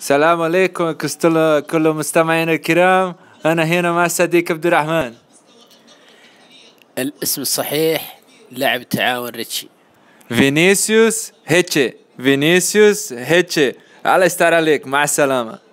السلام عليكم كل مستمعينا الكرام أنا هنا مع صديق عبد الرحمن الاسم الصحيح لاعب تعاون ريتشي فينيسيوس هيتشي فينيسيوس هيتشي الله يستر عليك مع السلامه